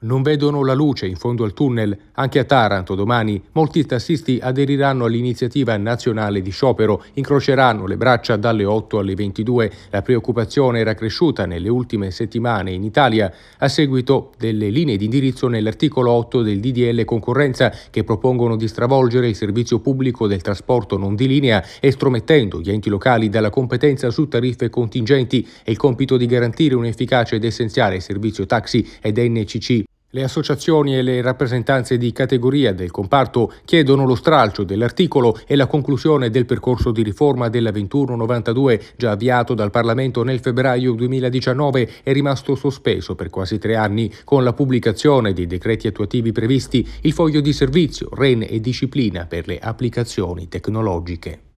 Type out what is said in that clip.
Non vedono la luce in fondo al tunnel. Anche a Taranto domani molti tassisti aderiranno all'iniziativa nazionale di sciopero, incroceranno le braccia dalle 8 alle 22. La preoccupazione era cresciuta nelle ultime settimane in Italia a seguito delle linee di indirizzo nell'articolo 8 del DDL concorrenza che propongono di stravolgere il servizio pubblico del trasporto non di linea, estromettendo gli enti locali dalla competenza su tariffe contingenti e il compito di garantire un efficace ed essenziale servizio taxi ed NCC. Le associazioni e le rappresentanze di categoria del comparto chiedono lo stralcio dell'articolo e la conclusione del percorso di riforma della 2192 già avviato dal Parlamento nel febbraio 2019 e rimasto sospeso per quasi tre anni con la pubblicazione dei decreti attuativi previsti, il foglio di servizio, REN e disciplina per le applicazioni tecnologiche.